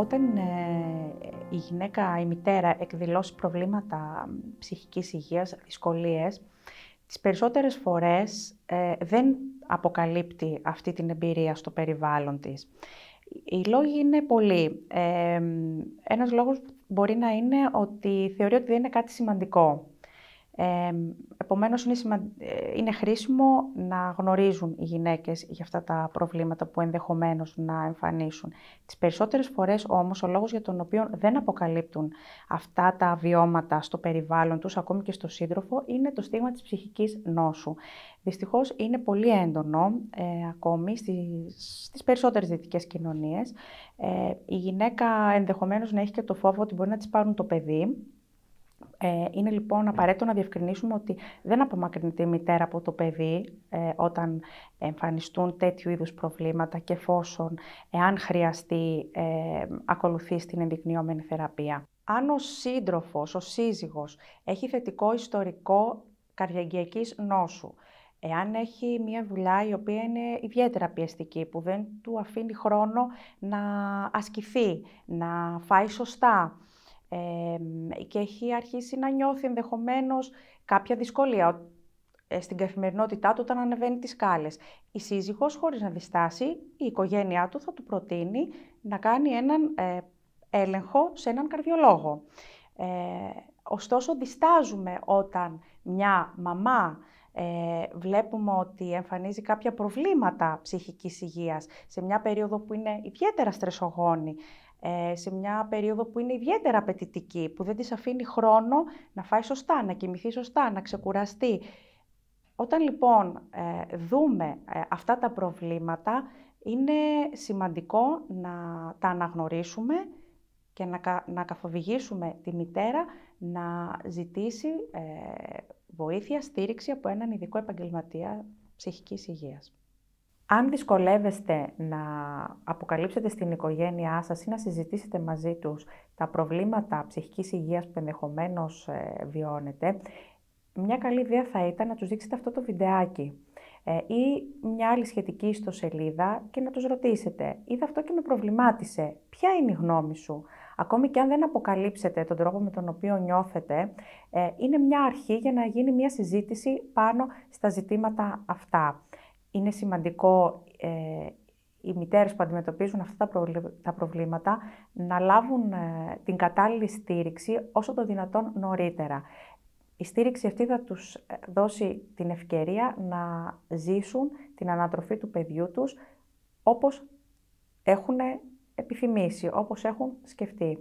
Όταν ε, η γυναίκα, η μητέρα εκδηλώσει προβλήματα ψυχικής υγείας, δυσκολίες, τις περισσότερες φορές ε, δεν αποκαλύπτει αυτή την εμπειρία στο περιβάλλον της. Οι λόγοι είναι πολλοί. Ε, ένας λόγος μπορεί να είναι ότι θεωρεί ότι δεν είναι κάτι σημαντικό. Ε, επομένως, είναι, ε, είναι χρήσιμο να γνωρίζουν οι γυναίκες για αυτά τα προβλήματα που ενδεχομένως να εμφανίσουν. Τις περισσότερες φορές όμως ο λόγος για τον οποίο δεν αποκαλύπτουν αυτά τα βιώματα στο περιβάλλον τους, ακόμη και στο σύντροφο, είναι το στίγμα της ψυχικής νόσου. Δυστυχώς είναι πολύ έντονο ε, ακόμη στις, στις περισσότερες δυτικές κοινωνίες. Ε, η γυναίκα ενδεχομένως να έχει και το φόβο ότι μπορεί να της πάρουν το παιδί ε, είναι λοιπόν απαραίτητο να διευκρινίσουμε ότι δεν απομακρυνθεί η μητέρα από το παιδί ε, όταν εμφανιστούν τέτοιου είδους προβλήματα και εφόσον εάν χρειαστεί ε, ακολουθεί στην ενδεικνυόμενη θεραπεία. Αν ο σύντροφος, ο σύζυγος, έχει θετικό ιστορικό καρδιαγγειακής νόσου, εάν έχει μια δουλειά η οποία είναι ιδιαίτερα πιεστική, που δεν του αφήνει χρόνο να ασκηθεί, να φάει σωστά, και έχει αρχίσει να νιώθει ενδεχομένως κάποια δυσκολία ε, στην καθημερινότητά του όταν ανεβαίνει τις σκάλες. Η σύζυγος, χωρίς να διστάσει, η οικογένειά του θα του προτείνει να κάνει έναν ε, έλεγχο σε έναν καρδιολόγο. Ε, ωστόσο, διστάζουμε όταν μια μαμά ε, βλέπουμε ότι εμφανίζει κάποια προβλήματα ψυχικής υγείας σε μια περίοδο που είναι ιδιαίτερα στρεσογόνη, ε, σε μια περίοδο που είναι ιδιαίτερα απαιτητική, που δεν της αφήνει χρόνο να φάει σωστά, να κοιμηθεί σωστά, να ξεκουραστεί. Όταν λοιπόν ε, δούμε ε, αυτά τα προβλήματα, είναι σημαντικό να τα αναγνωρίσουμε και να, να καθοδηγήσουμε τη μητέρα να ζητήσει βοήθεια, στήριξη από έναν ειδικό επαγγελματία ψυχικής υγείας. Αν δυσκολεύεστε να αποκαλύψετε στην οικογένειά σας ή να συζητήσετε μαζί τους τα προβλήματα ψυχικής υγείας που ενδεχομένως ε, βιώνετε, μια καλή ιδέα θα ήταν να τους δείξετε αυτό το βιντεάκι ε, ή μια άλλη σχετική ιστοσελίδα και να τους ρωτήσετε «Είδα αυτό και με προβλημάτισε, ποια είναι η γνώμη σου» Ακόμη και αν δεν αποκαλύψετε τον τρόπο με τον οποίο νιώθετε, ε, είναι μια αρχή για να γίνει μια συζήτηση πάνω στα ζητήματα αυτά είναι σημαντικό ε, οι μητέρες που αντιμετωπίζουν αυτά τα προβλήματα να λάβουν ε, την κατάλληλη στήριξη όσο το δυνατόν νωρίτερα. Η στήριξη αυτή θα τους ε, δώσει την ευκαιρία να ζήσουν την ανατροφή του παιδιού τους όπως έχουν επιθυμήσει, όπως έχουν σκεφτεί.